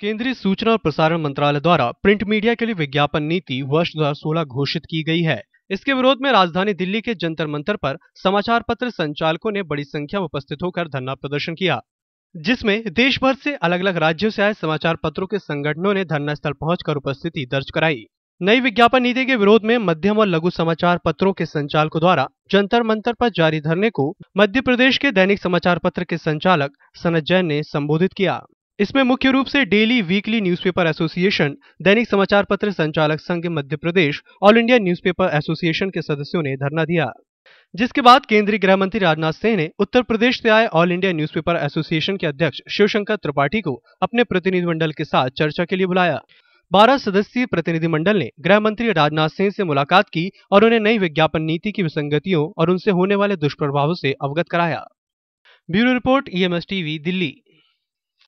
केंद्रीय सूचना और प्रसारण मंत्रालय द्वारा प्रिंट मीडिया के लिए विज्ञापन नीति वर्ष 2016 घोषित की गई है इसके विरोध में राजधानी दिल्ली के जंतर मंतर पर समाचार पत्र संचालकों ने बड़ी संख्या में उपस्थित होकर धरना प्रदर्शन किया जिसमें देश भर से अलग अलग राज्यों से आए समाचार पत्रों के संगठनों ने धरना स्थल पहुंचकर उपस्थिति दर्ज कराई नई विज्ञापन नीति के विरोध में मध्यम और लघु समाचार पत्रों के संचालकों द्वारा जंतर मंतर पर जारी धरने को मध्य प्रदेश के दैनिक समाचार पत्र के संचालक सनत जैन ने संबोधित किया इसमें मुख्य रूप से डेली वीकली न्यूज़पेपर एसोसिएशन दैनिक समाचार पत्र संचालक संघ Madhya Pradesh all India newspaper association के सदस्यों ने धरना दिया जिसके बाद केंद्रीय गृह मंत्री राजनाथ सिंह ने उत्तर प्रदेश से आए ऑल इंडिया न्यूज़पेपर एसोसिएशन के अध्यक्ष शिवशंकर त्रिपाठी को अपने प्रतिनिधिमंडल के साथ चर्चा के लिए बुलाया बारह सदस्यीय प्रतिनिधिमंडल ने गृह मंत्री राजनाथ सिंह से मुलाकात की और उन्हें नई विज्ञापन नीति की विसंगतियों और उनसे होने वाले दुष्प्रभावों से अवगत कराया bureau report EMS e TV Delhi